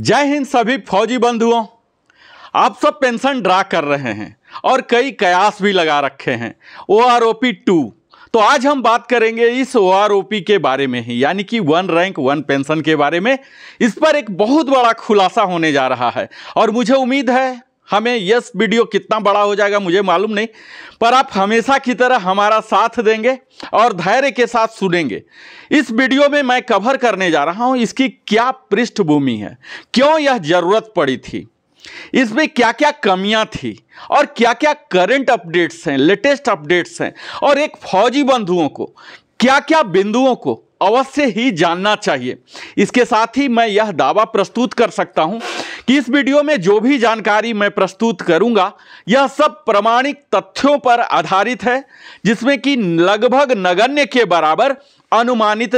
जय हिंद सभी फौजी बंधुओं आप सब पेंशन ड्रा कर रहे हैं और कई कयास भी लगा रखे हैं O R O P two तो आज हम बात करेंगे इस ओ आर ओ पी के बारे में ही यानी कि वन रैंक वन पेंशन के बारे में इस पर एक बहुत बड़ा खुलासा होने जा रहा है और मुझे उम्मीद है हमें यस वीडियो कितना बड़ा हो जाएगा मुझे मालूम नहीं पर आप हमेशा की तरह हमारा साथ देंगे और धैर्य के साथ सुनेंगे इस वीडियो में मैं कवर करने जा रहा हूं इसकी क्या पृष्ठभूमि है क्यों यह जरूरत पड़ी थी इसमें क्या क्या कमियां थी और क्या क्या करंट अपडेट्स हैं लेटेस्ट अपडेट्स हैं और एक फौजी बंधुओं को क्या क्या बिंदुओं को अवश्य ही जानना चाहिए इसके साथ ही मैं यह दावा प्रस्तुत कर सकता हूं कि इस वीडियो में जो भी जानकारी मैं प्रस्तुत करूंगा यह सब प्रमाणिक तथ्यों पर आधारित है जिसमें कि लगभग नगण्य के बराबर अनुमानित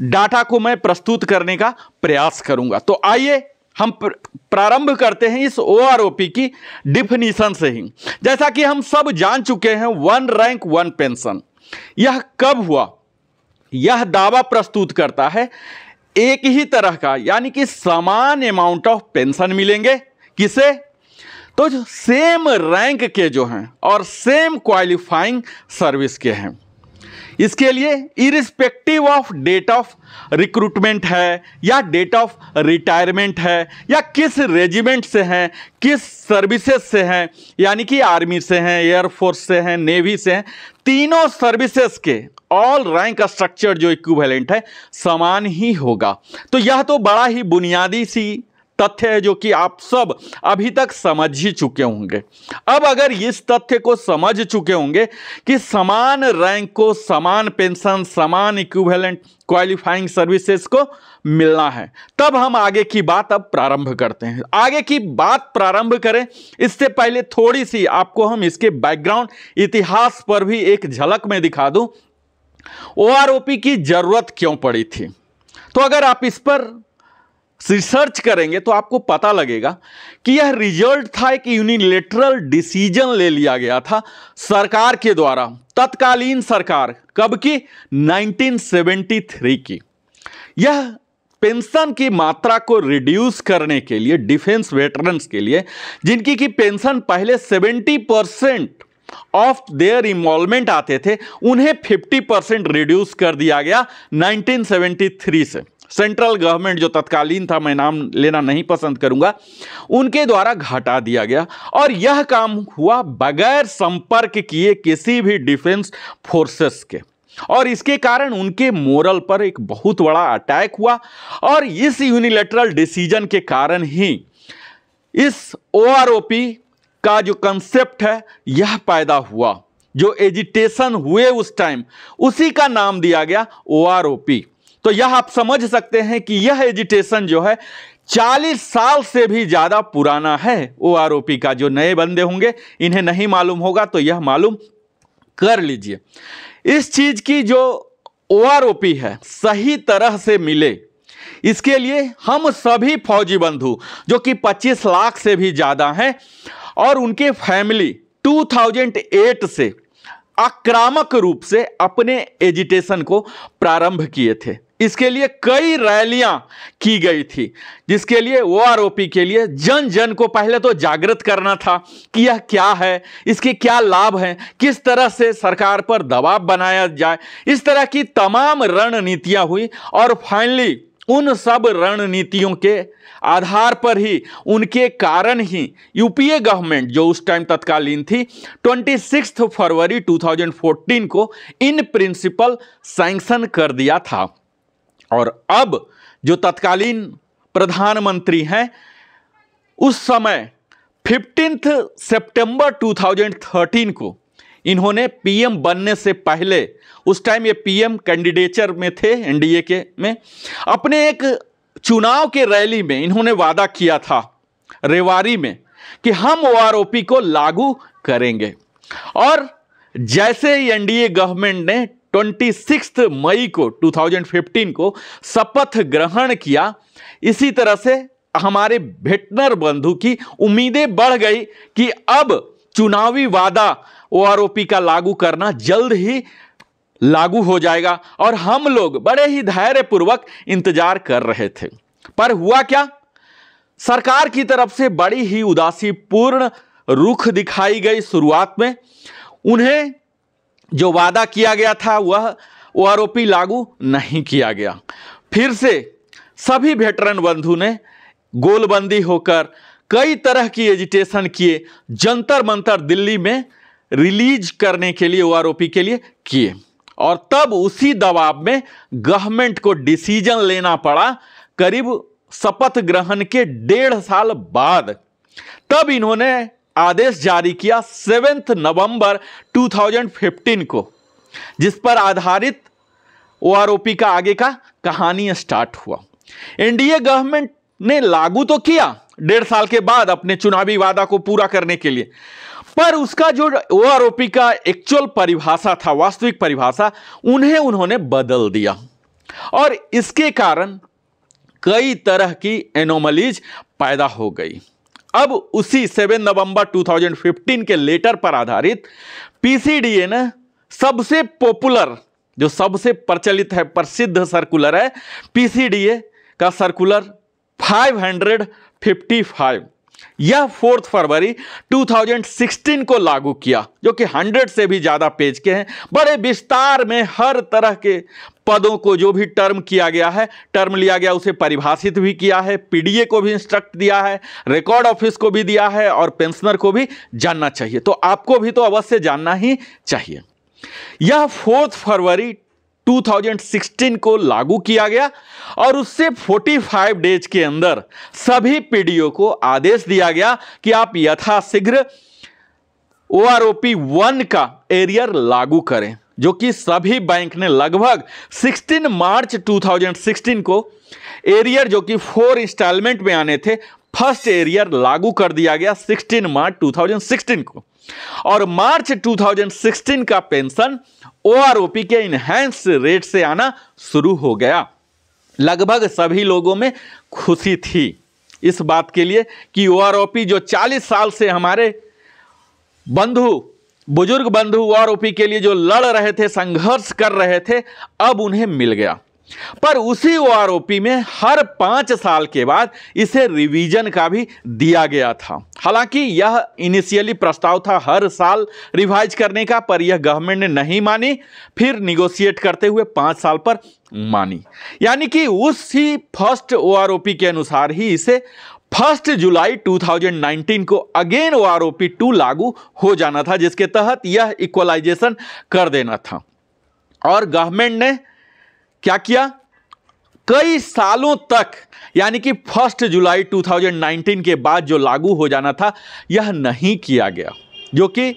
डाटा को मैं प्रस्तुत करने का प्रयास करूंगा तो आइए हम प्रारंभ करते हैं इस ओ आर ओ पी की डिफिनीशन से ही जैसा कि हम सब जान चुके हैं वन रैंक वन पेंशन यह कब हुआ यह दावा प्रस्तुत करता है एक ही तरह का यानी कि समान अमाउंट ऑफ पेंशन मिलेंगे किसे तो जो सेम रैंक के जो हैं और सेम क्वालिफाइंग सर्विस के हैं इसके लिए irrespective of date of recruitment है या डेट ऑफ रिटायरमेंट है या किस रेजिमेंट से हैं किस सर्विसेज से हैं यानी कि आर्मी से हैं एयरफोर्स से हैं नेवी से हैं तीनों सर्विसेज के ऑल रैंक स्ट्रक्चर जो इक्विवेलेंट है समान ही होगा तो यह तो बड़ा ही बुनियादी सी तथ्य है जो कि आप सब अभी तक समझ ही चुके होंगे अब अगर इस तथ्य को समझ चुके होंगे कि समान रैंक को समान पेंशन समान इक्विवेलेंट क्वालिफाइंग सर्विसेज को मिलना है तब हम आगे की बात अब प्रारंभ करते हैं आगे की बात प्रारंभ करें इससे पहले थोड़ी सी आपको हम इसके बैकग्राउंड इतिहास पर भी एक झलक में दिखा दूं ओआरओपी की ज़रूरत क्यों पड़ी थी तो अगर आप इस पर रिसर्च करेंगे तो आपको पता लगेगा कि यह रिजल्ट था एक यूनिलेटरल डिसीजन ले लिया गया था सरकार के द्वारा तत्कालीन सरकार कब की 1973 की यह पेंशन की मात्रा को रिड्यूस करने के लिए डिफेंस वेटरन्स के लिए जिनकी की पेंशन पहले 70 परसेंट ऑफ देयर इन्वॉल्वमेंट आते थे उन्हें 50 परसेंट रिड्यूस कर दिया गया 1973 से सेंट्रल गवर्नमेंट जो तत्कालीन था मैं नाम लेना नहीं पसंद करूंगा उनके द्वारा घटा दिया गया और यह काम हुआ बगैर संपर्क किए किसी भी डिफेंस फोर्सेस के और इसके कारण उनके मोरल पर एक बहुत बड़ा अटैक हुआ और इस यूनिलेटरल डिसीजन के कारण ही इस ओ का जो कंसेप्ट है यह पैदा हुआ जो एजिटेशन हुए उस टाइम उसी का नाम दिया गया ओ आर ओ पी तो यह आप समझ सकते हैं कि यह एजिटेशन जो है 40 साल से भी ज़्यादा पुराना है ओ आर ओ पी का जो नए बंदे होंगे इन्हें नहीं मालूम होगा तो यह मालूम कर लीजिए इस चीज़ की जो ओ आर ओ पी है सही तरह से मिले इसके लिए हम सभी फौजी बंधु जो कि 25 लाख से भी ज़्यादा हैं और उनके फैमिली 2008 से आक्रामक रूप से अपने एजिटेशन को प्रारंभ किए थे इसके लिए कई रैलियां की गई थी जिसके लिए ओ आरोपी के लिए जन जन को पहले तो जागृत करना था कि यह क्या है इसके क्या लाभ हैं किस तरह से सरकार पर दबाव बनाया जाए इस तरह की तमाम रणनीतियां हुई और फाइनली उन सब रणनीतियों के आधार पर ही उनके कारण ही यूपीए गवर्नमेंट जो उस टाइम तत्कालीन थी ट्वेंटी फरवरी 2014 को इन प्रिंसिपल सैंक्शन कर दिया था और अब जो तत्कालीन प्रधानमंत्री हैं उस समय फिफ्टींथ सितंबर 2013 को इन्होंने पीएम बनने से पहले उस टाइम ये पीएम कैंडिडेचर में थे एनडीए के में अपने एक चुनाव के रैली में इन्होंने वादा किया था रेवारी में कि हम ओ को लागू करेंगे और जैसे ही एनडीए गवर्नमेंट ने ट्वेंटी मई को 2015 को शपथ ग्रहण किया इसी तरह से हमारे भेटनर बंधु की उम्मीदें बढ़ गई कि अब चुनावी वादा ओआरओपी का लागू करना जल्द ही लागू हो जाएगा और हम लोग बड़े ही धैर्यपूर्वक इंतजार कर रहे थे पर हुआ क्या सरकार की तरफ से बड़ी ही उदासीपूर्ण रुख दिखाई गई शुरुआत में उन्हें जो वादा किया गया था वह ओ आरोपी लागू नहीं किया गया फिर से सभी वेटरन बंधु ने गोलबंदी होकर कई तरह की एजिटेशन किए जंतर मंतर दिल्ली में रिलीज करने के लिए ओ के लिए किए और तब उसी दबाव में गवर्नमेंट को डिसीजन लेना पड़ा करीब शपथ ग्रहण के डेढ़ साल बाद तब इन्होंने आदेश जारी किया सेवेंथ नवंबर 2015 को जिस पर आधारित ओ का आगे का कहानी स्टार्ट हुआ एनडीए गवर्नमेंट ने लागू तो किया डेढ़ साल के बाद अपने चुनावी वादा को पूरा करने के लिए पर उसका जो ओ आरोपी का एक्चुअल परिभाषा था वास्तविक परिभाषा उन्हें उन्होंने बदल दिया और इसके कारण कई तरह की एनोमलीज पैदा हो गई अब उसी 7 नवंबर 2015 के लेटर पर आधारित पीसीडीए ने सबसे पॉपुलर जो सबसे प्रचलित है प्रसिद्ध सर्कुलर है पीसीडीए का सर्कुलर 500 55 यह फोर्थ फरवरी 2016 को लागू किया जो कि 100 से भी ज़्यादा पेज के हैं बड़े विस्तार में हर तरह के पदों को जो भी टर्म किया गया है टर्म लिया गया उसे परिभाषित भी किया है पीडीए को भी इंस्ट्रक्ट दिया है रिकॉर्ड ऑफिस को भी दिया है और पेंशनर को भी जानना चाहिए तो आपको भी तो अवश्य जानना ही चाहिए यह फोर्थ फरवरी 2016 को लागू किया गया और उससे 45 डेज के अंदर सभी पीडीओ को आदेश दिया गया कि आप यथाशीघ्र O R O P one का एरियर लागू करें जो कि सभी बैंक ने लगभग 16 मार्च 2016 को एरियर जो कि फोर इंस्टॉलमेंट में आने थे फर्स्ट एरियर लागू कर दिया गया 16 मार्च 2016 को और मार्च 2016 का पेंशन ओआरओपी के इनहेंस रेट से आना शुरू हो गया लगभग सभी लोगों में खुशी थी इस बात के लिए कि ओआरओपी जो 40 साल से हमारे बंधु बुजुर्ग बंधु ओआरओपी के लिए जो लड़ रहे थे संघर्ष कर रहे थे अब उन्हें मिल गया पर उसी ओ में हर पांच साल के बाद इसे रिवीजन का भी दिया गया था हालांकि यह इनिशियली प्रस्ताव था हर साल रिवाइज करने का पर यह गवर्नमेंट ने नहीं मानी फिर निगोशिएट करते हुए पांच साल पर मानी यानी कि उसी फर्स्ट ओ के अनुसार ही इसे फर्स्ट जुलाई 2019 को again O R O P two लागू हो जाना था जिसके तहत यह इक्वलाइजेशन कर देना था और गवर्नमेंट ने क्या किया कई सालों तक यानी कि फर्स्ट जुलाई 2019 के बाद जो लागू हो जाना था यह नहीं किया गया जो कि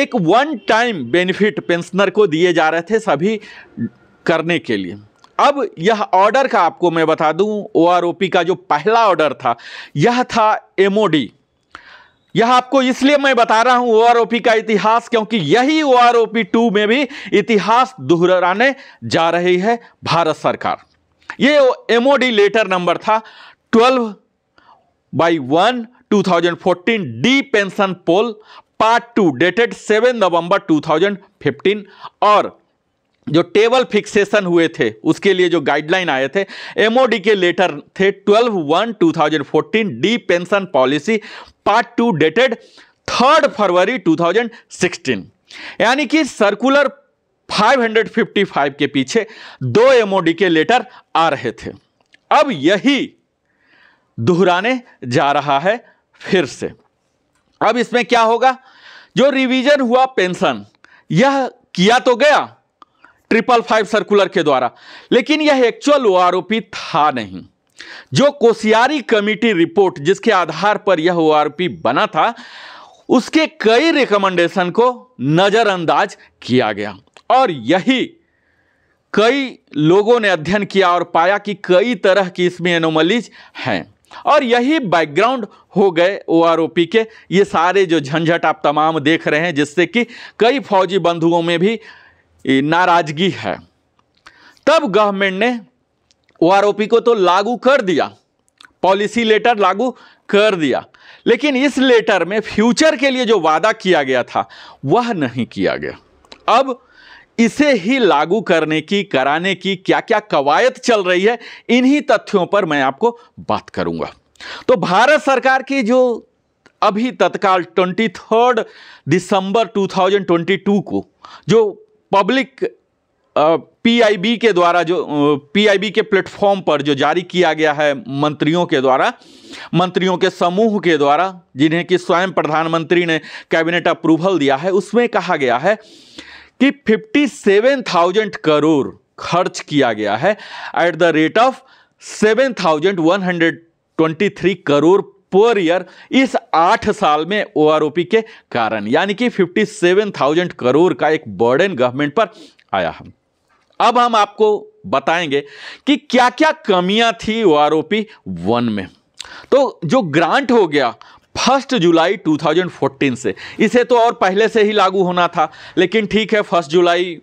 एक वन टाइम बेनिफिट पेंशनर को दिए जा रहे थे सभी करने के लिए अब यह ऑर्डर का आपको मैं बता दूं ओ का जो पहला ऑर्डर था यह था एमओडी यह आपको इसलिए मैं बता रहा हूं ओ का इतिहास क्योंकि यही ओआरओपी टू में भी इतिहास दोहराने जा रही है भारत सरकार ये एमओडी लेटर नंबर था 12 बाई वन 2014 डी पेंशन पोल पार्ट टू डेटेड 7 नवंबर 2015 और जो टेबल फिक्सेशन हुए थे उसके लिए जो गाइडलाइन आए थे एमओडी के लेटर थे 12 one 2014 D pension policy part two dated third February 2016 यानी कि सर्कुलर 555 के पीछे दो एमओडी के लेटर आ रहे थे अब यही दोहराने जा रहा है फिर से अब इसमें क्या होगा जो रिवीजन हुआ पेंशन यह किया तो गया ट्रिपल फाइव सर्कुलर के द्वारा लेकिन यह एक्चुअल ओ था नहीं जो कोसियारी कमेटी रिपोर्ट जिसके आधार पर यह ओआरपी बना था उसके कई रिकमेंडेशन को नज़रअंदाज किया गया और यही कई लोगों ने अध्ययन किया और पाया कि कई तरह की इसमें एनोमलीज हैं और यही बैकग्राउंड हो गए ओ के ये सारे जो झंझट आप तमाम देख रहे हैं जिससे कि कई फौजी बंधुओं में भी नाराजगी है तब गवर्नमेंट ने ओआरओपी को तो लागू कर दिया पॉलिसी लेटर लागू कर दिया लेकिन इस लेटर में फ्यूचर के लिए जो वादा किया गया था वह नहीं किया गया अब इसे ही लागू करने की कराने की क्या क्या कवायद चल रही है इन्हीं तथ्यों पर मैं आपको बात करूंगा तो भारत सरकार की जो अभी तत्काल 23 दिसंबर 2022 को जो पब्लिक पीआईबी के द्वारा जो पीआईबी के प्लेटफॉर्म पर जो जारी किया गया है मंत्रियों के द्वारा मंत्रियों के समूह के द्वारा जिन्हें कि स्वयं प्रधानमंत्री ने कैबिनेट अप्रूवल दिया है उसमें कहा गया है कि फिफ्टी सेवन थाउजेंड करोड़ खर्च किया गया है at the rate of seven thousand one hundred twenty three crore per year इस आठ साल में ओ के कारण यानी कि फिफ्टी सेवन थाउजेंड करोड़ का एक बर्डन गवर्नमेंट पर आया है अब हम आपको बताएंगे कि क्या क्या कमियां थी ओ आर वन में तो जो ग्रांट हो गया फर्स्ट जुलाई 2014 से इसे तो और पहले से ही लागू होना था लेकिन ठीक है फर्स्ट जुलाई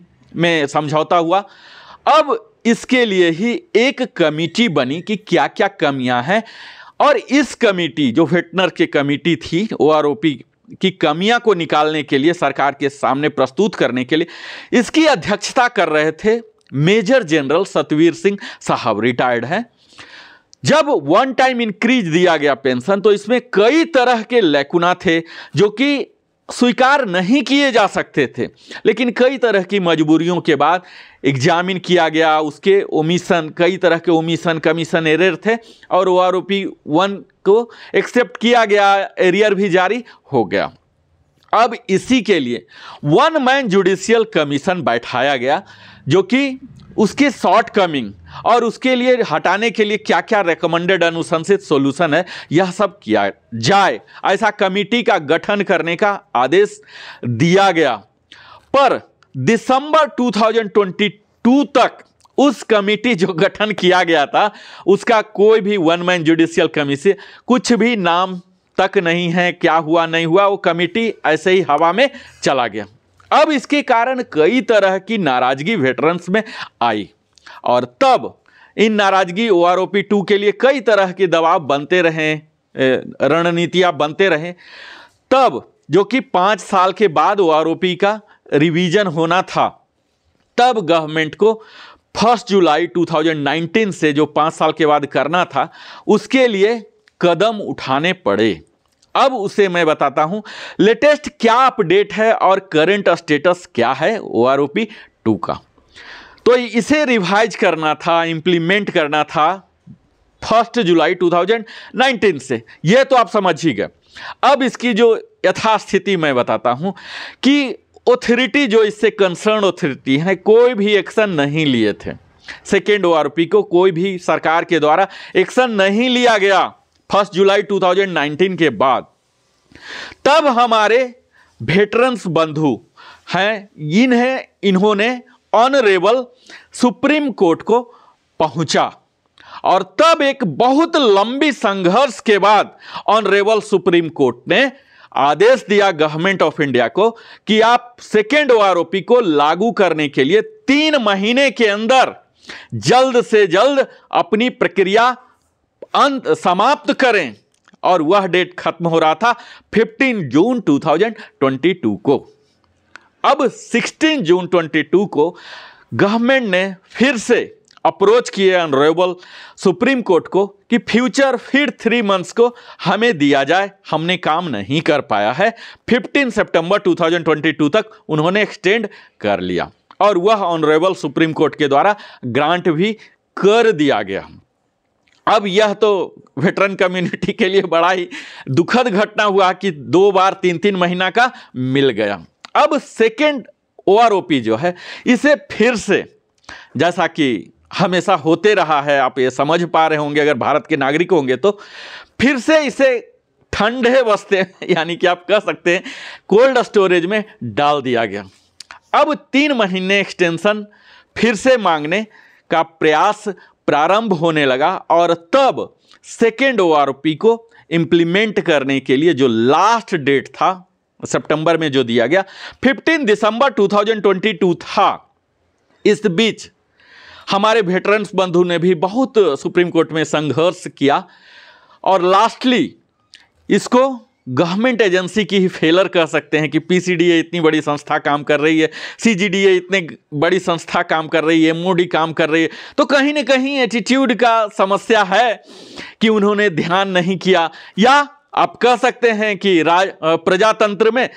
में समझौता हुआ अब इसके लिए ही एक कमिटी बनी कि क्या क्या कमियां हैं और इस कमिटी जो वेटनर की कमिटी थी ओ की कमियां को निकालने के लिए सरकार के सामने प्रस्तुत करने के लिए इसकी अध्यक्षता कर रहे थे मेजर जनरल सतवीर सिंह साहब रिटायर्ड हैं जब वन टाइम इंक्रीज दिया गया पेंशन तो इसमें कई तरह के लैकुना थे जो कि स्वीकार नहीं किए जा सकते थे लेकिन कई तरह की मजबूरियों के बाद एग्जामिन किया गया उसके ओमिशन कई तरह के ओमिशन कमीशन एरर थे और ओ आर वन को एक्सेप्ट किया गया एरियर भी जारी हो गया अब इसी के लिए वन मैन जुडिशियल कमीशन बैठाया गया जो कि उसके शॉर्ट कमिंग और उसके लिए हटाने के लिए क्या क्या रिकमेंडेड अनुशंसित सॉल्यूशन है यह सब किया जाए ऐसा कमिटी का गठन करने का आदेश दिया गया पर दिसंबर 2022 तक उस कमिटी जो गठन किया गया था उसका कोई भी वन मैन जुडिशियल कमीशन कुछ भी नाम तक नहीं है क्या हुआ नहीं हुआ वो कमिटी ऐसे ही हवा में चला गया अब इसके कारण कई तरह की नाराजगी वेटरन्स में आई और तब इन नाराजगी O R O P two के लिए कई तरह के दबाव बनते रहे रणनीतियाँ बनते रहे तब जो कि पाँच साल के बाद ओ आर ओ पी का रिवीजन होना था तब गवर्नमेंट को फर्स्ट जुलाई 2019 से जो पाँच साल के बाद करना था उसके लिए कदम उठाने पड़े अब उसे मैं बताता हूं लेटेस्ट क्या अपडेट है और करंट स्टेटस क्या है O R O P two का तो इसे रिवाइज करना था इंप्लीमेंट करना था फर्स्ट जुलाई 2019 से यह तो आप समझ ही गए अब इसकी जो यथास्थिति मैं बताता हूं कि ऑथोरिटी जो इससे कंसर्न ऑथोरिटी है कोई भी एक्शन नहीं लिए थे सेकेंड ओ को कोई भी सरकार के द्वारा एक्शन नहीं लिया गया फर्स्ट जुलाई 2019 के बाद तब हमारे वेटरन्स बंधु हैं इन्हें इन्होंने ऑनरेबल सुप्रीम कोर्ट को पहुंचा और तब एक बहुत लंबी संघर्ष के बाद ऑनरेबल सुप्रीम कोर्ट ने आदेश दिया गवर्नमेंट ऑफ इंडिया को कि आप सेकेंड आरोपी को लागू करने के लिए तीन महीने के अंदर जल्द से जल्द अपनी प्रक्रिया अंत समाप्त करें और वह डेट खत्म हो रहा था 15 जून 2022 को अब 16 जून 22 को गवर्नमेंट ने फिर से अप्रोच किए ऑनरेबल सुप्रीम कोर्ट को कि फ्यूचर फिर थ्री मंथ्स को हमें दिया जाए हमने काम नहीं कर पाया है 15 सितंबर 2022 तक उन्होंने एक्सटेंड कर लिया और वह ऑनरेबल सुप्रीम कोर्ट के द्वारा ग्रांट भी कर दिया गया अब यह तो वेटरन कम्युनिटी के लिए बड़ा ही दुखद घटना हुआ कि दो बार तीन तीन महीना का मिल गया अब सेकेंड ओआरओपी जो है इसे फिर से जैसा कि हमेशा होते रहा है आप ये समझ पा रहे होंगे अगर भारत के नागरिक होंगे तो फिर से इसे ठंडे बस्ते यानी कि आप कह सकते हैं कोल्ड स्टोरेज में डाल दिया गया अब तीन महीने एक्सटेंशन फिर से मांगने का प्रयास प्रारंभ होने लगा और तब सेकेंड ओ को इम्प्लीमेंट करने के लिए जो लास्ट डेट था सितंबर में जो दिया गया 15 दिसंबर 2022 था इस बीच हमारे वेटरन्स बंधु ने भी बहुत सुप्रीम कोर्ट में संघर्ष किया और लास्टली इसको गवर्नमेंट एजेंसी की ही फेलर कह सकते हैं कि पीसीडीए इतनी बड़ी संस्था काम कर रही है सीजीडीए इतने बड़ी संस्था काम कर रही है मोडी काम कर रही है तो कहीं ना कहीं एटीट्यूड का समस्या है कि उन्होंने ध्यान नहीं किया या आप कह सकते हैं कि राज प्रजातंत्र में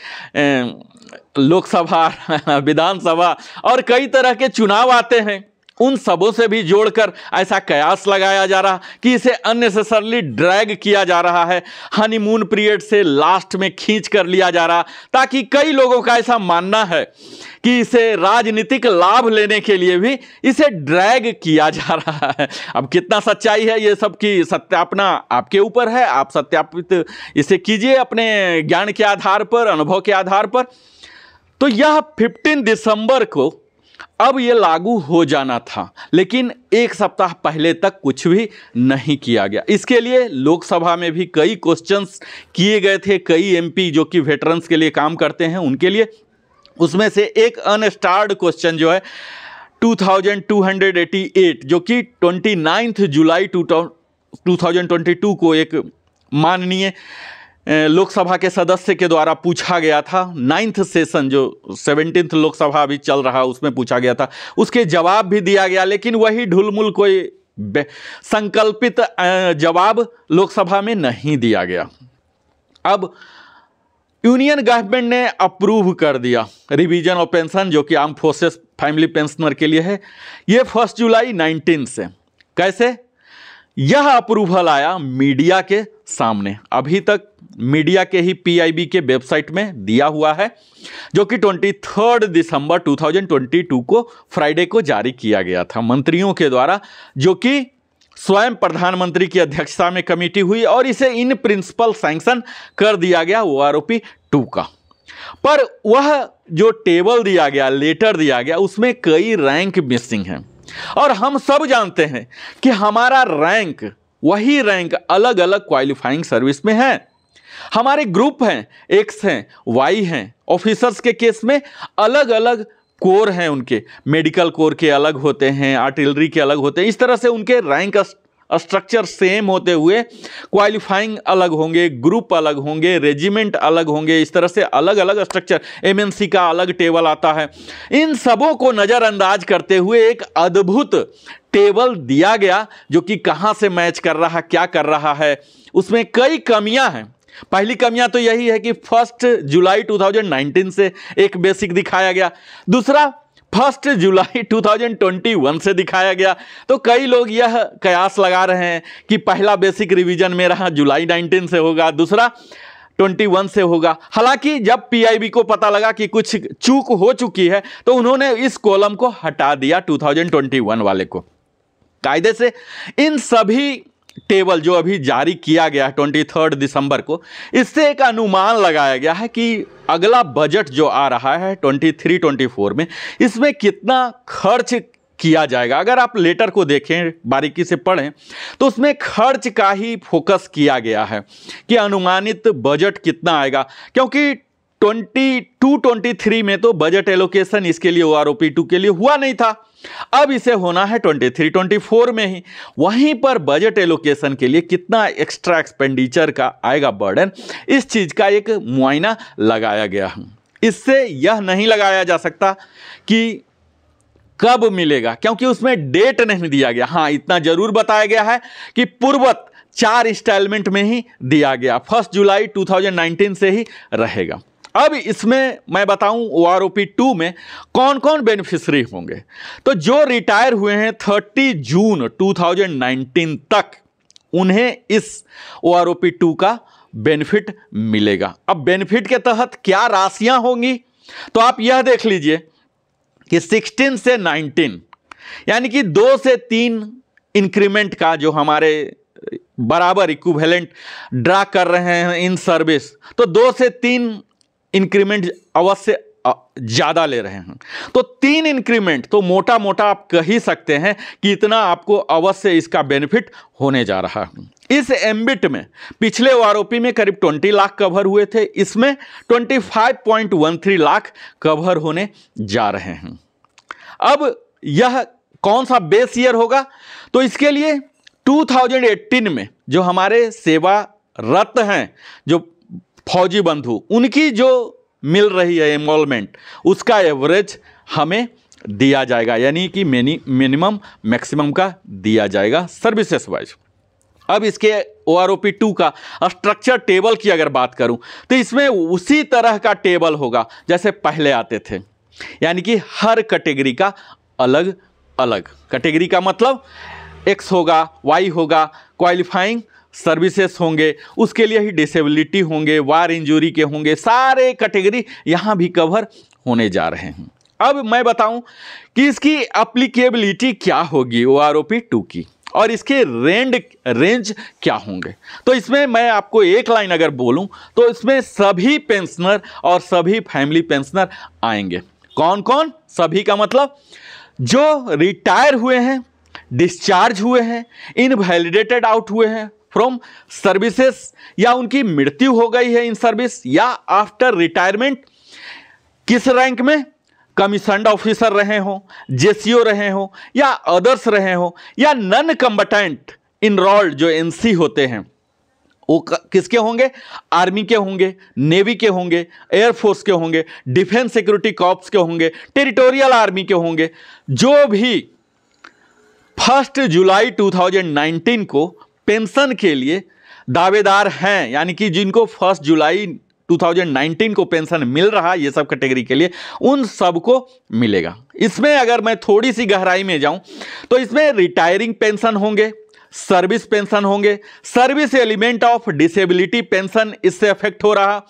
लोकसभा विधानसभा और कई तरह के चुनाव आते हैं उन सबों से भी जोड़कर ऐसा कयास लगाया जा रहा कि इसे अननेसेसरली ड्रैग किया जा रहा है हनीमून पीरियड से लास्ट में खींच कर लिया जा रहा ताकि कई लोगों का ऐसा मानना है कि इसे राजनीतिक लाभ लेने के लिए भी इसे ड्रैग किया जा रहा है अब कितना सच्चाई है ये सब की सत्यापना आपके ऊपर है आप सत्यापित इसे कीजिए अपने ज्ञान के आधार पर अनुभव के आधार पर तो यह 15 दिसंबर को अब ये लागू हो जाना था लेकिन एक सप्ताह पहले तक कुछ भी नहीं किया गया इसके लिए लोकसभा में भी कई क्वेश्चंस किए गए थे कई एमपी जो कि वेटरन्स के लिए काम करते हैं उनके लिए उसमें से एक अनस्टार्ड क्वेश्चन जो है 2288 जो कि ट्वेंटी जुलाई टू 2022 को एक माननीय लोकसभा के सदस्य के द्वारा पूछा गया था नाइन्थ सेशन जो सेवनटीन लोकसभा अभी चल रहा उसमें पूछा गया था उसके जवाब भी दिया गया लेकिन वही ढुलमुल कोई संकल्पित जवाब लोकसभा में नहीं दिया गया अब यूनियन गवर्नमेंट ने अप्रूव कर दिया रिवीजन ऑफ पेंशन जो कि आर्म फोर्सेस फैमिली पेंशनर के लिए है ये फर्स्ट जुलाई नाइनटीन से कैसे यह अप्रूवल आया मीडिया के सामने अभी तक मीडिया के ही पीआईबी के वेबसाइट में दिया हुआ है जो कि 23 दिसंबर 2022 को फ्राइडे को जारी किया गया था मंत्रियों के द्वारा जो कि स्वयं प्रधानमंत्री की अध्यक्षता में कमेटी हुई और इसे इन प्रिंसिपल सैंक्शन कर दिया गया ओ आर टू का पर वह जो टेबल दिया गया लेटर दिया गया उसमें कई रैंक मिसिंग हैं और हम सब जानते हैं कि हमारा रैंक वही रैंक अलग अलग क्वालिफाइंग सर्विस में है हमारे ग्रुप हैं एक्स हैं वाई हैं ऑफिसर्स के केस में अलग अलग कोर हैं उनके मेडिकल कोर के अलग होते हैं आर्टिलरी के अलग होते हैं इस तरह से उनके रैंक स्ट्रक्चर सेम होते हुए क्वालिफाइंग अलग होंगे ग्रुप अलग होंगे रेजिमेंट अलग होंगे इस तरह से अलग अलग स्ट्रक्चर एमएनसी का अलग टेबल आता है इन सबों को नज़रअंदाज करते हुए एक अद्भुत टेबल दिया गया जो कि कहाँ से मैच कर रहा है क्या कर रहा है उसमें कई कमियां हैं पहली कमियां तो यही है कि फर्स्ट जुलाई 2019 से एक बेसिक दिखाया गया दूसरा फर्स्ट जुलाई 2021 से दिखाया गया तो कई लोग यह कयास लगा रहे हैं कि पहला बेसिक रिवीजन मेरा जुलाई 19 से होगा दूसरा 21 से होगा हालांकि जब पीआईबी को पता लगा कि कुछ चूक हो चुकी है तो उन्होंने इस कॉलम को हटा दिया 2021 वाले को कायदे से इन सभी टेबल जो अभी जारी किया गया है ट्वेंटी थर्ड दिसंबर को इससे एक अनुमान लगाया गया है कि अगला बजट जो आ रहा है ट्वेंटी थ्री ट्वेंटी फोर में इसमें कितना खर्च किया जाएगा अगर आप लेटर को देखें बारीकी से पढ़ें तो उसमें खर्च का ही फोकस किया गया है कि अनुमानित बजट कितना आएगा क्योंकि ट्वेंटी टू ट्वेंटी थ्री में तो बजट एलोकेशन इसके लिए O R O P two के लिए हुआ नहीं था अब इसे होना है ट्वेंटी थ्री ट्वेंटी फोर में ही वहीं पर बजट एलोकेशन के लिए कितना एक्स्ट्रा एक्सपेंडिचर का आएगा बर्डन इस चीज़ का एक मुआयना लगाया गया है इससे यह नहीं लगाया जा सकता कि कब मिलेगा क्योंकि उसमें डेट नहीं दिया गया हाँ इतना जरूर बताया गया है कि पूर्वत चार इंस्टॉलमेंट में ही दिया गया फर्स्ट जुलाई 2019 से ही रहेगा अब इसमें मैं बताऊं O R O P two में कौन कौन बेनिफिशरी होंगे तो जो रिटायर हुए हैं 30 जून 2019 तक उन्हें इस ओ आर टू का बेनिफिट मिलेगा अब बेनिफिट के तहत क्या राशियां होंगी तो आप यह देख लीजिए कि 16 से 19 यानी कि दो से तीन इंक्रीमेंट का जो हमारे बराबर इक्विवेलेंट ड्रा कर रहे हैं इन सर्विस तो दो से तीन इंक्रीमेंट अवश्य ज़्यादा ले रहे हैं तो तीन इंक्रीमेंट तो मोटा मोटा आप कह ही सकते हैं कि इतना आपको अवश्य इसका बेनिफिट होने जा रहा है इस एम्बिट में पिछले आरोपी में करीब 20 लाख कवर हुए थे इसमें 25.13 लाख कवर होने जा रहे हैं अब यह कौन सा बेस ईयर होगा तो इसके लिए 2018 में जो हमारे सेवा रत हैं जो फौजी बंधु उनकी जो मिल रही है इन्वॉलमेंट उसका एवरेज हमें दिया जाएगा यानी कि मिनिमम मैक्सिमम का दिया जाएगा सर्विसेस वाइज अब इसके O R O P two का स्ट्रक्चर टेबल की अगर बात करूं तो इसमें उसी तरह का टेबल होगा जैसे पहले आते थे यानी कि हर कैटेगरी का अलग अलग कैटेगरी का मतलब एक्स होगा वाई होगा क्वालिफाइंग सर्विसेस होंगे उसके लिए ही डिसेबिलिटी होंगे वार इंजरी के होंगे सारे कैटेगरी यहाँ भी कवर होने जा रहे हैं अब मैं बताऊं कि इसकी अप्लीकेबिलिटी क्या होगी O R O P two की और इसके रेंड रेंज क्या होंगे तो इसमें मैं आपको एक लाइन अगर बोलूं तो इसमें सभी पेंशनर और सभी फैमिली पेंशनर आएंगे कौन कौन सभी का मतलब जो रिटायर हुए हैं डिस्चार्ज हुए हैं इनवैलिडेटेड आउट हुए हैं फ्रॉम सर्विसेस या उनकी मृत्यु हो गई है इन सर्विस या आफ्टर रिटायरमेंट किस रैंक में कमीशन ऑफिसर रहे हो जेसीओ रहे हो या अदर्स रहे हो या नन कम्बटेंट इनरोल्ड जो एनसी होते हैं वो किसके होंगे आर्मी के होंगे नेवी के होंगे एयरफोर्स के होंगे डिफेंस सिक्योरिटी कॉप्स के होंगे टेरिटोरियल आर्मी के होंगे जो भी फर्स्ट जुलाई 2019 को पेंशन के लिए दावेदार हैं यानी कि जिनको फर्स्ट जुलाई 2019 को पेंशन मिल रहा ये सब कैटेगरी के लिए उन सबको मिलेगा इसमें अगर मैं थोड़ी सी गहराई में जाऊं तो इसमें रिटायरिंग पेंशन होंगे सर्विस पेंशन होंगे service element of disability pension इससे अफेक्ट हो रहा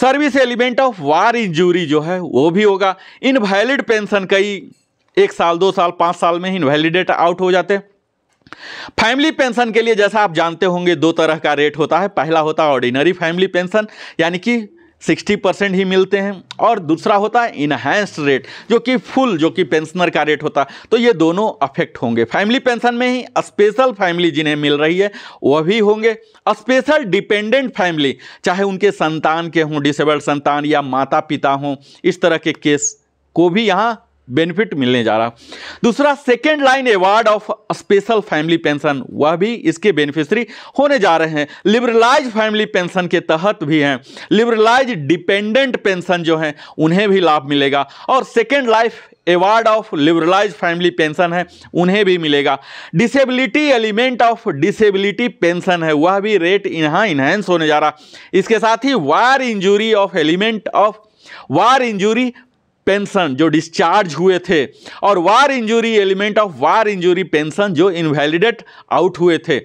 service element of war injury जो है वो भी होगा इनवैलिड पेंशन कई एक साल दो साल पाँच साल में ही इनवैलिडेट आउट हो जाते हैं फैमिली पेंशन के लिए जैसा आप जानते होंगे दो तरह का रेट होता है पहला होता है ऑर्डिनरी फैमिली पेंशन यानी कि 60 परसेंट ही मिलते हैं और दूसरा होता है इनहेंस्ड रेट जो कि फुल जो कि पेंशनर का रेट होता है तो ये दोनों अफेक्ट होंगे फैमिली पेंशन में ही स्पेशल फैमिली जिन्हें मिल रही है वह भी होंगे स्पेशल डिपेंडेंट फैमिली चाहे उनके संतान के हों डिसेबल्ड संतान या माता पिता हों इस तरह के केस को भी यहाँ बेनिफिट मिलने जा रहा दूसरा second line award of special family pension वह भी इसके बेनिफिशरी होने जा रहे हैं लिबरलाइज फैमिली पेंशन के तहत भी हैं लिबरलाइज डिपेंडेंट पेंशन जो हैं उन्हें भी लाभ मिलेगा और second life award of liberalise family pension है उन्हें भी मिलेगा disability element of disability pension है वह भी रेट यहाँ इन्हेंस होने जा रहा इसके साथ ही war injury of element of war injury pension जो डिस्चार्ज हुए थे और war injury element of war injury pension जो इनवैलिडेट आउट हुए थे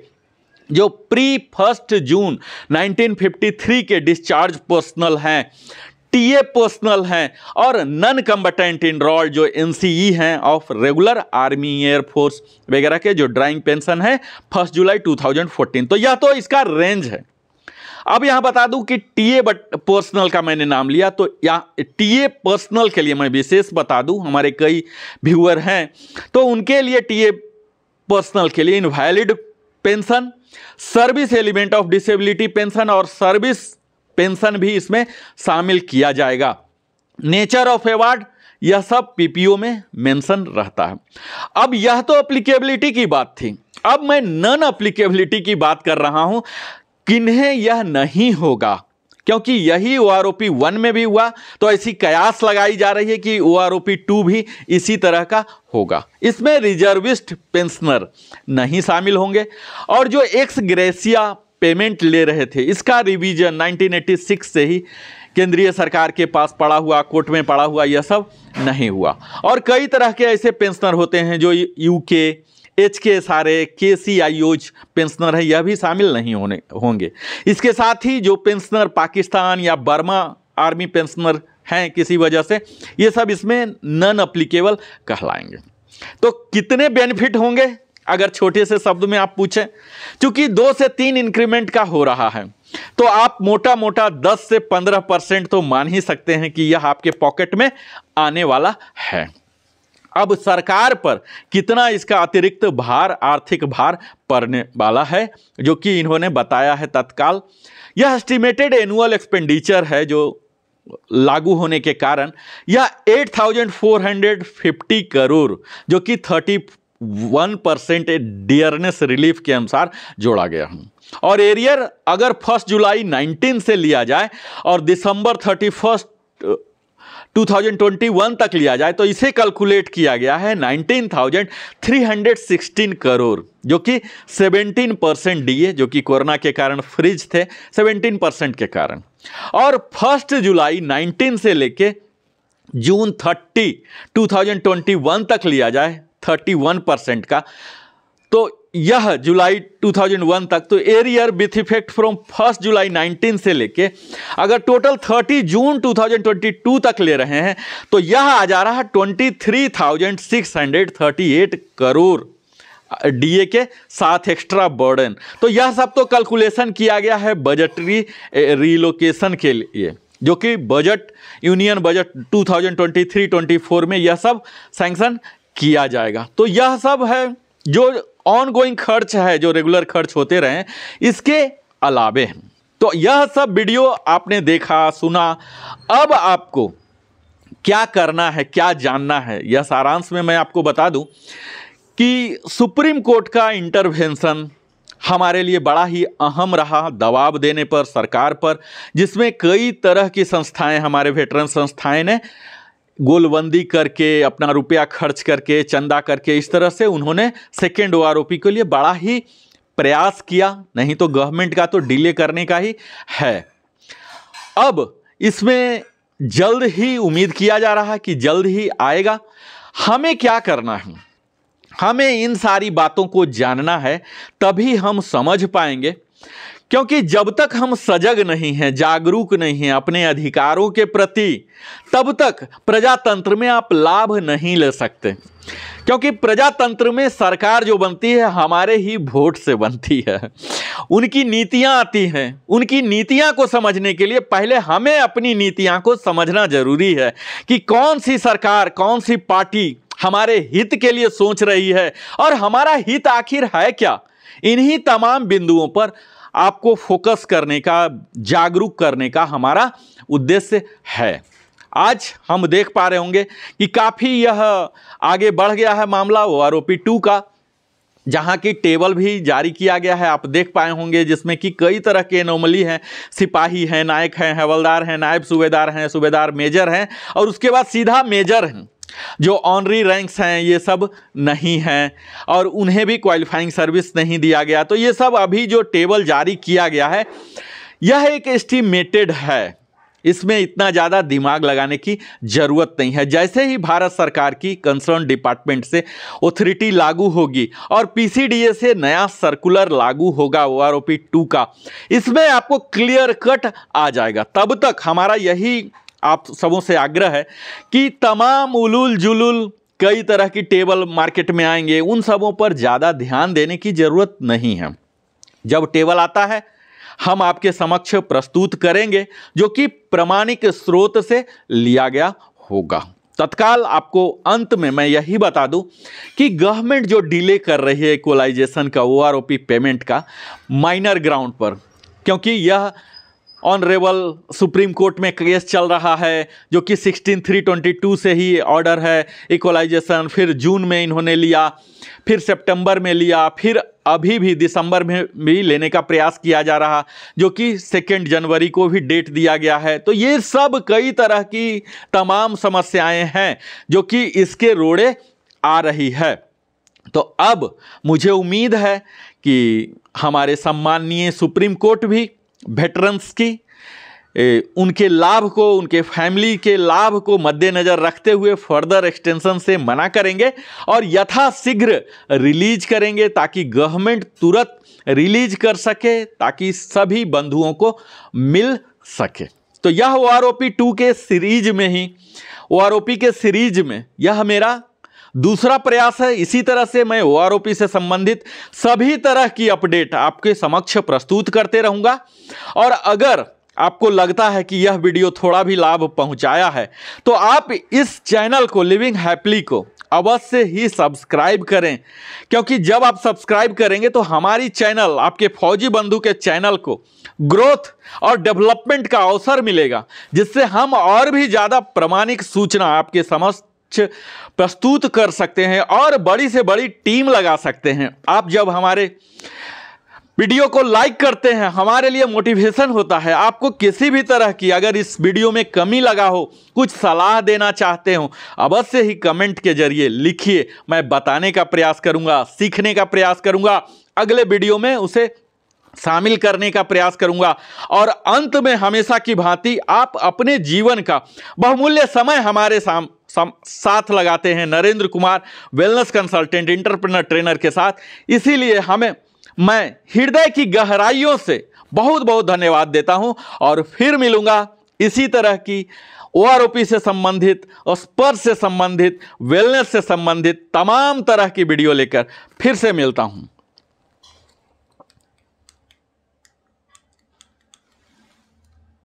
जो प्री फर्स्ट जून 1953 के डिस्चार्ज पर्सनल हैं टीए पर्सनल हैं और नन कम्बटेंट इनरोल जो एनसीई e हैं ऑफ रेगुलर आर्मी एयरफोर्स वगैरह के जो ड्राइंग पेंशन है फर्स्ट जुलाई 2014 तो यह तो इसका रेंज है अब यहां बता दूं कि टीए बट पर्सनल का मैंने नाम लिया तो या टीए पर्सनल के लिए मैं विशेष बता दूं हमारे कई व्यूअर हैं तो उनके लिए टीए पर्सनल के लिए invalid pension service element of disability pension और सर्विस पेंशन भी इसमें शामिल किया जाएगा नेचर ऑफ अवार्ड यह सब पीपीओ में मेंशन रहता है अब यह तो अप्लीकेबिलिटी की बात थी अब मैं नन अप्लीकेबिलिटी की बात कर रहा हूं किन्हें यह नहीं होगा क्योंकि यही O R O P one में भी हुआ तो ऐसी कयास लगाई जा रही है कि O R O P two भी इसी तरह का होगा इसमें रिजर्विस्ट पेंशनर नहीं शामिल होंगे और जो एक्स ग्रेसिया पेमेंट ले रहे थे इसका रिवीजन 1986 से ही केंद्रीय सरकार के पास पड़ा हुआ कोर्ट में पड़ा हुआ यह सब नहीं हुआ और कई तरह के ऐसे पेंशनर होते हैं जो UK H K S R A K C आई ओज पेंशनर हैं यह भी शामिल नहीं होने होंगे इसके साथ ही जो पेंशनर पाकिस्तान या बर्मा आर्मी पेंशनर हैं किसी वजह से ये सब इसमें नन अप्लीकेबल कहलाएंगे तो कितने बेनिफिट होंगे अगर छोटे से शब्द में आप पूछें क्योंकि दो से तीन इंक्रीमेंट का हो रहा है तो आप मोटा मोटा 10 से 15 परसेंट तो मान ही सकते हैं कि यह आपके पॉकेट में आने वाला है अब सरकार पर कितना इसका अतिरिक्त भार आर्थिक भार पड़ने वाला है जो कि इन्होंने बताया है तत्काल यह एस्टिमेटेड एनुअल एक्सपेंडिचर है जो लागू होने के कारण यह 8,450 करोड़ जो कि 31 परसेंट डियरनेस रिलीफ के अनुसार जोड़ा गया है और एरियर अगर फर्स्ट जुलाई 19 से लिया जाए और दिसंबर 31 2021 तक लिया जाए तो इसे कैलकुलेट किया गया है 19,316 करोड़ जो कि 17 परसेंट डी जो कि कोरोना के कारण फ्रिज थे 17 परसेंट के कारण और फर्स्ट जुलाई 19 से लेके जून 30 2021 तक लिया जाए 31 परसेंट का तो यह जुलाई 2001 तक तो arrear year with effect from first July 19 से लेके अगर टोटल 30 जून 2022 तक ले रहे हैं तो यह आ जा रहा है 23,638 करोड़ डीए के साथ एक्स्ट्रा बर्डन तो यह सब तो कैलकुलेशन किया गया है बजटरी रिलोकेशन के लिए जो कि बजट यूनियन बजट 2023-24 में यह सब सैंक्शन किया जाएगा तो यह सब है जो ऑन गोइंग खर्च है जो रेगुलर खर्च होते रहे इसके अलावे तो यह सब वीडियो आपने देखा सुना अब आपको क्या करना है क्या जानना है यह सारांश में मैं आपको बता दूं कि सुप्रीम कोर्ट का इंटरवेंशन हमारे लिए बड़ा ही अहम रहा दबाव देने पर सरकार पर जिसमें कई तरह की संस्थाएं हमारे वेटरन संस्थाएं ने गोलबंदी करके अपना रुपया खर्च करके चंदा करके इस तरह से उन्होंने सेकेंड ओ आरोपी के लिए बड़ा ही प्रयास किया नहीं तो गवर्नमेंट का तो डिले करने का ही है अब इसमें जल्द ही उम्मीद किया जा रहा है कि जल्द ही आएगा हमें क्या करना है हमें इन सारी बातों को जानना है तभी हम समझ पाएंगे क्योंकि जब तक हम सजग नहीं हैं जागरूक नहीं हैं अपने अधिकारों के प्रति तब तक प्रजातंत्र में आप लाभ नहीं ले सकते क्योंकि प्रजातंत्र में सरकार जो बनती है हमारे ही वोट से बनती है उनकी नीतियां आती हैं उनकी नीतियां को समझने के लिए पहले हमें अपनी नीतियां को समझना जरूरी है कि कौन सी सरकार कौन सी पार्टी हमारे हित के लिए सोच रही है और हमारा हित आखिर है क्या इन्हीं तमाम बिंदुओं पर आपको फोकस करने का जागरूक करने का हमारा उद्देश्य है आज हम देख पा रहे होंगे कि काफ़ी यह आगे बढ़ गया है मामला ओ आर टू का जहाँ की टेबल भी जारी किया गया है आप देख पाए होंगे जिसमें कि कई तरह के नोमली हैं सिपाही हैं नायक हैं हवलदार हैं नायब सूबेदार हैं सूबेदार मेजर हैं और उसके बाद सीधा मेजर हैं जो ऑनरी रैंक्स हैं ये सब नहीं हैं और उन्हें भी क्वालिफाइंग सर्विस नहीं दिया गया तो ये सब अभी जो टेबल जारी किया गया है यह एक एस्टिमेटेड है इसमें इतना ज़्यादा दिमाग लगाने की ज़रूरत नहीं है जैसे ही भारत सरकार की कंसर्न डिपार्टमेंट से ऑथोरिटी लागू होगी और पीसीडीए से नया सर्कुलर लागू होगा ओ आर का इसमें आपको क्लियर कट आ जाएगा तब तक हमारा यही आप सबों से आग्रह है कि तमाम उलूल जुलूल कई तरह की टेबल मार्केट में आएंगे उन सबों पर ज़्यादा ध्यान देने की ज़रूरत नहीं है जब टेबल आता है हम आपके समक्ष प्रस्तुत करेंगे जो कि प्रमाणिक स्रोत से लिया गया होगा तत्काल आपको अंत में मैं यही बता दूं कि गवर्नमेंट जो डिले कर रही है इक्वलाइजेशन का ओ पेमेंट का माइनर ग्राउंड पर क्योंकि यह ऑनरेबल सुप्रीम कोर्ट में केस चल रहा है जो कि सिक्सटीन थ्री ट्वेंटी टू से ही ऑर्डर है इक्वलाइजेशन फिर जून में इन्होंने लिया फिर सितंबर में लिया फिर अभी भी दिसंबर में भी लेने का प्रयास किया जा रहा जो कि सेकेंड जनवरी को भी डेट दिया गया है तो ये सब कई तरह की तमाम समस्याएं हैं जो कि इसके रोड़े आ रही है तो अब मुझे उम्मीद है कि हमारे सम्माननीय सुप्रीम कोर्ट भी वेटरन्स की ए, उनके लाभ को उनके फैमिली के लाभ को मद्देनज़र रखते हुए फर्दर एक्सटेंशन से मना करेंगे और यथाशीघ्र रिलीज करेंगे ताकि गवर्नमेंट तुरंत रिलीज कर सके ताकि सभी बंधुओं को मिल सके तो यह O R O P two के सीरीज में ही ओ आर ओ पी के सीरीज में यह मेरा दूसरा प्रयास है इसी तरह से मैं ओ से संबंधित सभी तरह की अपडेट आपके समक्ष प्रस्तुत करते रहूँगा और अगर आपको लगता है कि यह वीडियो थोड़ा भी लाभ पहुंचाया है तो आप इस चैनल को लिविंग हैप्पली को अवश्य ही सब्सक्राइब करें क्योंकि जब आप सब्सक्राइब करेंगे तो हमारी चैनल आपके फौजी बंधु के चैनल को ग्रोथ और डेवलपमेंट का अवसर मिलेगा जिससे हम और भी ज़्यादा प्रमाणिक सूचना आपके समस्त प्रस्तुत कर सकते हैं और बड़ी से बड़ी टीम लगा सकते हैं आप जब हमारे वीडियो को लाइक करते हैं हमारे लिए मोटिवेशन होता है आपको किसी भी तरह की अगर इस वीडियो में कमी लगा हो कुछ सलाह देना चाहते हो अवश्य ही कमेंट के जरिए लिखिए मैं बताने का प्रयास करूंगा सीखने का प्रयास करूंगा अगले वीडियो में उसे शामिल करने का प्रयास करूंगा और अंत में हमेशा की भांति आप अपने जीवन का बहुमूल्य समय हमारे साम साथ लगाते हैं Narendra Kumar wellness consultant entrepreneur trainer के साथ इसीलिए हमें मैं हृदय की गहराइयों से बहुत बहुत धन्यवाद देता हूं और फिर मिलूंगा इसी तरह की ओ से संबंधित और स्पर्श से संबंधित वेलनेस से संबंधित तमाम तरह की वीडियो लेकर फिर से मिलता हूं